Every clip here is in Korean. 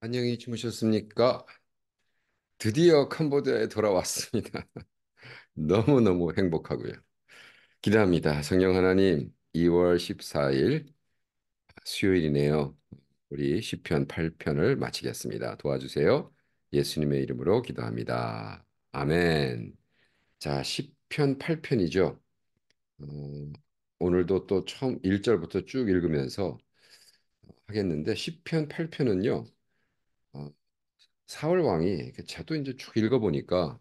안녕히 주무셨습니까? 드디어 캄보디아에 돌아왔습니다. 너무너무 행복하고요. 기대합니다. 성령 하나님, 2월 14일 수요일이네요. 우리 1 0편 8편을 마치겠습니다. 도와주세요. 예수님의 이름으로 기도합니다. 아멘. 자, 1 0편 8편이죠. 어, 오늘도 또 처음 1절부터 쭉 읽으면서 하겠는데 1 0편 8편은요. 사울 왕이 제도 이제 쭉 읽어보니까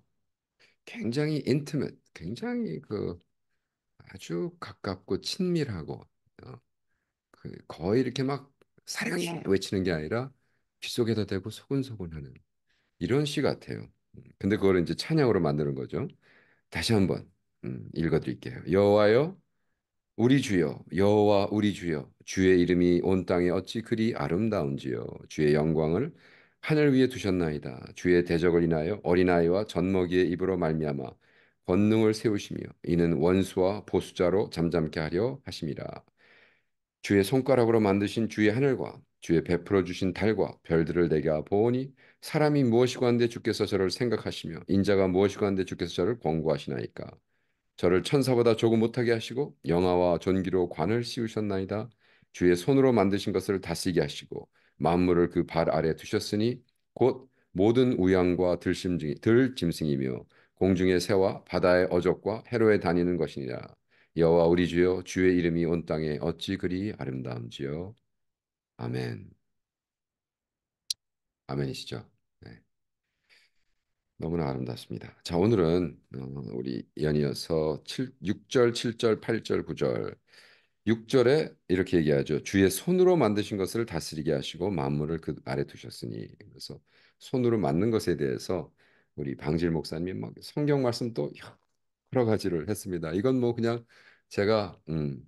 굉장히 인티맷, 굉장히 그 아주 가깝고 친밀하고 어, 그 거의 이렇게 막 사랑해 네. 외치는 게 아니라 귓속에다 대고 소근소근하는 이런 시 같아요. 음, 근데 그걸 이제 찬양으로 만드는 거죠. 다시 한번 음, 읽어드릴게요. 여호와여, 우리 주여, 여호와 우리 주여, 주의 이름이 온 땅에 어찌 그리 아름다운지요. 주의 영광을 하늘 위에 두셨나이다. 주의 대적을 인하여 어린아이와 젖먹이의 입으로 말미암아 권능을 세우시며 이는 원수와 보수자로 잠잠케 하려 하심이라. 주의 손가락으로 만드신 주의 하늘과 주의 베풀어 주신 달과 별들을 내게 보오니 사람이 무엇이고 한데 주께서 저를 생각하시며 인자가 무엇이고 한데 주께서 저를 권고하시나이까. 저를 천사보다 조금 못하게 하시고 영화와 존귀로 관을 씌우셨나이다. 주의 손으로 만드신 것을 다쓰게 하시고 만물을 그 발 아래 두셨으니 곧 모든 우양과 들심증이, 들짐승이며 공중의 새와 바다의 어적과 해로에 다니는 것이니라. 여호와 우리 주여 주의 이름이 온 땅에 어찌 그리 아름다운지요. 아멘. 아멘이시죠. 네. 너무나 아름답습니다. 자 오늘은 어, 우리 연이어서 7, 6절, 7절, 8절, 9절 6절에 이렇게 얘기하죠. 주의 손으로 만드신 것을 다스리게 하시고 만물을 그 아래 두셨으니. 그래서 손으로 만든 것에 대해서 우리 방질 목사님이 막 성경 말씀 또 여러 가지를 했습니다. 이건 뭐 그냥 제가 음,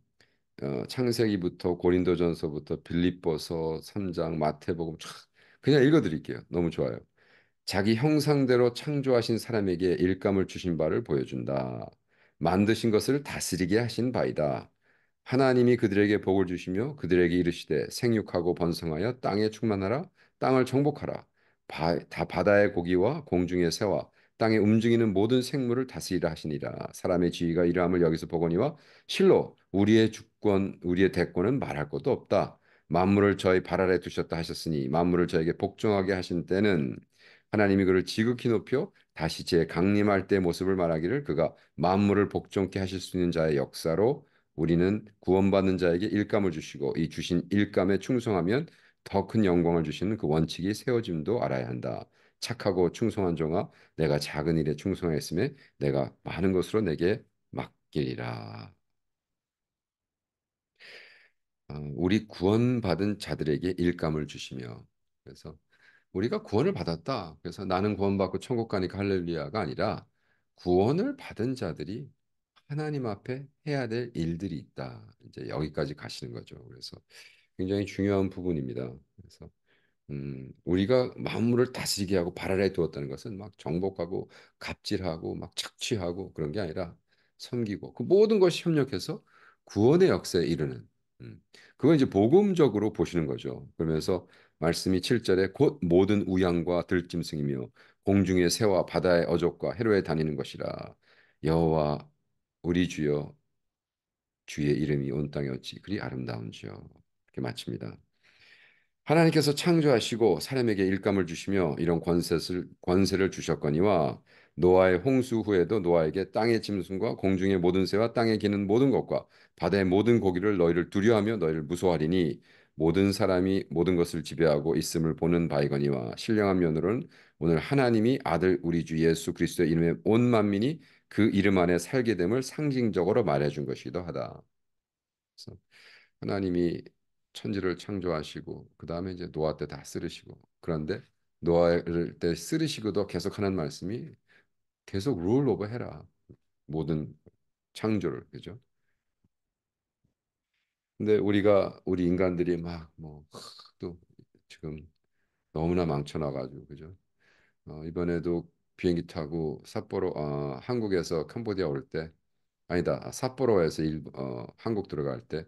어, 창세기부터 고린도전서부터 빌립보서 3장 마태복음 쫙 그냥 읽어드릴게요. 너무 좋아요. 자기 형상대로 창조하신 사람에게 일감을 주신 바를 보여준다. 만드신 것을 다스리게 하신 바이다. 하나님이 그들에게 복을 주시며 그들에게 이르시되 생육하고 번성하여 땅에 충만하라 땅을 정복하라 바, 다 바다의 고기와 공중의 새와 땅에 움직이는 모든 생물을 다스리라 하시니라 사람의 지위가 이러함을 여기서 보거니와 실로 우리의 주권 우리의 대권은 말할 것도 없다 만물을 저희 발 아래 두셨다 하셨으니 만물을 저에게 복종하게 하신 때는 하나님이 그를 지극히 높여 다시 제 강림할 때 모습을 말하기를 그가 만물을 복종케 하실 수 있는 자의 역사로 우리는 구원받는 자에게 일감을 주시고 이 주신 일감에 충성하면 더 큰 영광을 주시는 그 원칙이 세워짐도 알아야 한다. 착하고 충성한 종아 내가 작은 일에 충성했음에 내가 많은 것으로 내게 맡기리라. 아, 우리 구원받은 자들에게 일감을 주시며 그래서 우리가 구원을 받았다. 그래서 나는 구원받고 천국 가니까 할렐루야가 아니라 구원을 받은 자들이 하나님 앞에 해야 될 일들이 있다. 이제 여기까지 가시는 거죠. 그래서 굉장히 중요한 부분입니다. 그래서 음, 우리가 만물을 다스리게 하고 발아래 두었다는 것은 막 정복하고 갑질하고 막 착취하고 그런 게 아니라 섬기고 그 모든 것이 협력해서 구원의 역사에 이르는 음, 그건 이제 복음적으로 보시는 거죠. 그러면서 말씀이 7절에 곧 모든 우양과 들짐승이며 공중의 새와 바다의 어족과 해로에 다니는 것이라 여호와 우리 주여 주의 이름이 온 땅에 어찌 그리 아름다운지요. 이렇게 마칩니다. 하나님께서 창조하시고 사람에게 일감을 주시며 이런 권세를, 권세를 주셨거니와 노아의 홍수 후에도 노아에게 땅의 짐승과 공중의 모든 새와 땅에 기는 모든 것과 바다의 모든 고기를 너희를 두려하며 너희를 무소하리니 모든 사람이 모든 것을 지배하고 있음을 보는 바이거니와 신령한 면으로는 오늘 하나님이 아들 우리 주 예수 그리스도의 이름에 온 만민이 그 이름 안에 살게 됨을 상징적으로 말해준 것이기도 하다. 그래서 하나님이 천지를 창조하시고 그 다음에 이제 노아 때 다 쓰르시고 그런데 노아를 때 쓰르시고도 계속 하는 말씀이 계속 룰 오버 해라 모든 창조를 그죠? 근데 우리가 우리 인간들이 막 뭐 또 지금 너무나 망쳐놔가지고 그죠? 어, 이번에도 비행기 타고 삿포로 어, 한국에서 캄보디아 올 때 아니다 아, 삿포로에서 일, 어, 한국 들어갈 때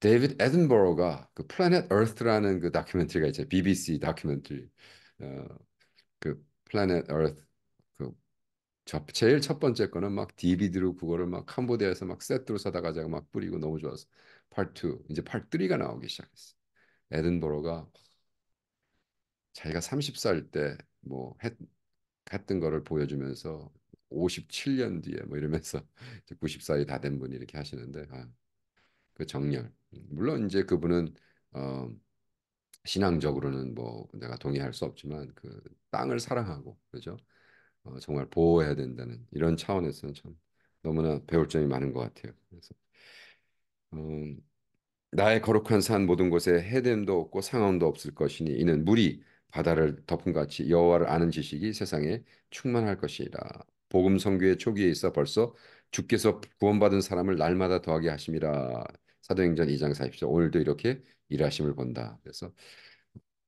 데이빗 에든버러가 그 플래닛 어스트라는그 다큐멘터리가 있죠 BBC 다큐멘터리 어, 그 플래닛 얼스 그 제일 첫 번째 거는 막 DVD로 그거를 막 캄보디아에서 막 세트로 사다가 제가 막 뿌리고 너무 좋아서 파트 2 이제 파트 3가 나오기 시작했어 에든버러가 자기가 30살 때뭐 같은 거를 보여주면서 57년 뒤에 뭐 이러면서 90살이 다 된 분이 이렇게 하시는데 아, 그 정렬 물론 이제 그분은 어, 신앙적으로는 뭐 내가 동의할 수 없지만 그 땅을 사랑하고 그죠 어, 정말 보호해야 된다는 이런 차원에서는 참 너무나 배울 점이 많은 것 같아요. 그래서 음, 나의 거룩한 산 모든 곳에 해됨도 없고 상함도 없을 것이니 이는 물이 바다를 덮음같이 여호와를 아는 지식이 세상에 충만할 것이라. 복음 선교의 초기에 있어 벌써 주께서 구원받은 사람을 날마다 더하게 하심이라. 사도행전 2장 40절 오늘도 이렇게 일하심을 본다. 그래서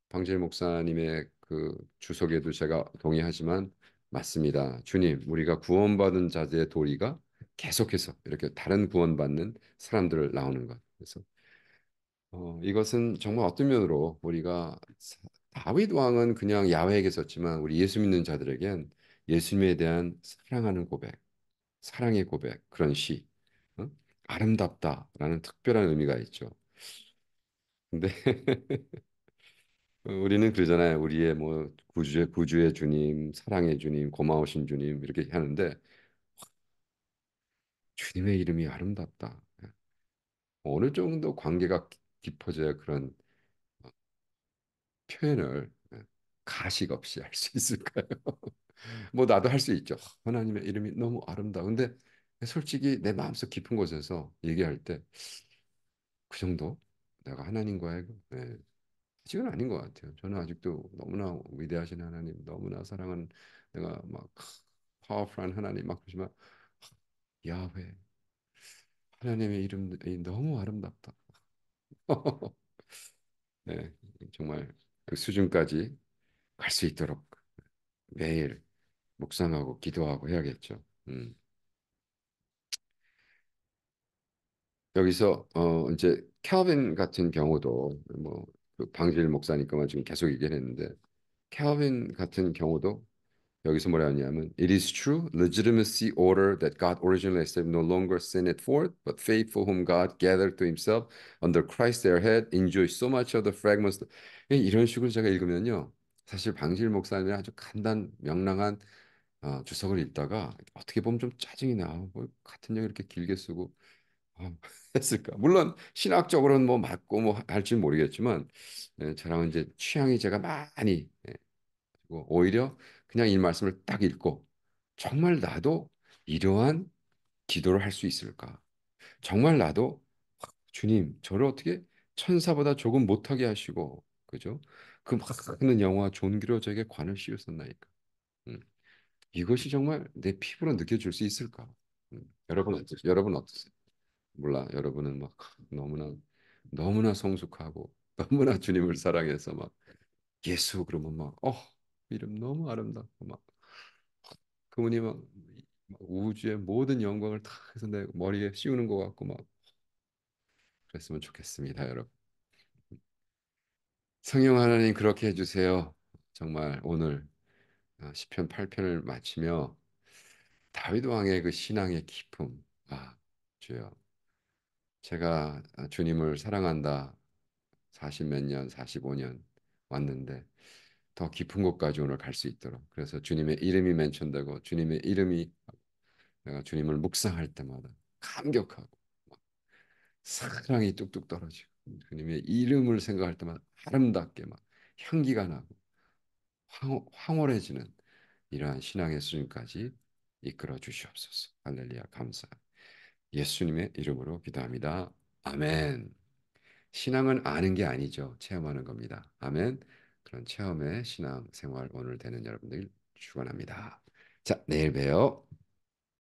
방질 목사님의 그 주석에도 제가 동의하지만 맞습니다. 주님, 우리가 구원받은 자들의 도리가 계속해서 이렇게 다른 구원받는 사람들을 나오는 것. 그래서 어, 이것은 정말 어떤 면으로 우리가 다윗 왕은 그냥 야외에게 섰지만 우리 예수 믿는 자들에겐 예수님에 대한 사랑하는 고백, 사랑의 고백 그런 시, 어? 아름답다라는 특별한 의미가 있죠. 근데 우리는 그러잖아요. 우리의 뭐 구주의 구주의 주님, 사랑의 주님, 고마우신 주님 이렇게 하는데 주님의 이름이 아름답다. 예. 어느 정도 관계가 깊어져야 그런 표현을 예, 가식 없이 할 수 있을까요? 뭐 나도 할 수 있죠. 하나님의 이름이 너무 아름다운데 솔직히 내 마음속 깊은 곳에서 얘기할 때 그 정도 내가 하나님과의 네, 예, 지금 은 아닌 것 같아요. 저는 아직도 너무나 위대하신 하나님, 너무나 사랑한 내가 막 파워풀한 하나님 막 그러지만 야훼 하나님의 이름이 너무 아름답다. 네, 정말 그 수준까지 갈 수 있도록 매일 묵상하고 기도하고 해야겠죠. 음. 여기서 어 이제 캘빈 같은 경우도 뭐 그 방질 목사니까만 지금 계속 얘기했는데 캘빈 같은 경우도 여기서 뭐라 하냐면 It is true, legitimacy order that God originally established no longer sent it forth, but faithful whom God gathered to himself under Christ their head enjoy so much of the fragments. 이런 식으로 제가 읽으면요. 사실 방실 목사님의 아주 간단 명랑한 어, 주석을 읽다가 어떻게 보면 좀 짜증이 나. 뭐 같은 얘기 이렇게 길게 쓰고 어, 했을까? 물론 신학적으로는 뭐 맞고 뭐 할지 모르겠지만 예, 저랑 이제 취향이 제가 많이 예, 오히려 그냥 이 말씀을 딱 읽고 정말 나도 이러한 기도를 할 수 있을까? 정말 나도 주님 저를 어떻게 천사보다 조금 못하게 하시고 그죠? 그 막는 영화 존귀로 저에게 관을 씌웠었나이까. 음. 이것이 정말 내 피부로 느껴질 수 있을까? 음. 여러분 어떠 여러분 어떠세요? 몰라 여러분은 막 너무나 너무나 성숙하고 너무나 주님을 사랑해서 막 예수 그러면 막어 이름 너무 아름답고 막 그분이 막, 우주의 모든 영광을 다 해서 내 머리에 씌우는 것 같고 막 그랬으면 좋겠습니다, 여러분. 성령 하나님 그렇게 해주세요. 정말 오늘 아, 시편 8편을 마치며 다윗 왕의 그 신앙의 깊음, 아 주여, 제가 아, 주님을 사랑한다 40 몇 년, 45년 왔는데 더 깊은 곳까지 오늘 갈 수 있도록 그래서 주님의 이름이 멘션되고 주님의 이름이 내가 주님을 묵상할 때마다 감격하고 사랑이 뚝뚝 떨어지고 주님의 이름을 생각할 때마다 아름답게 막 향기가 나고 황,홀해지는 이러한 신앙의 수준까지 이끌어 주시옵소서. 할렐루야 감사. 예수님의 이름으로 기도합니다. 아멘. 신앙은 아는 게 아니죠. 체험하는 겁니다. 아멘. 그런 체험의 신앙 생활 오늘 되는 여러분들 축원합니다. 자, 내일 봬요.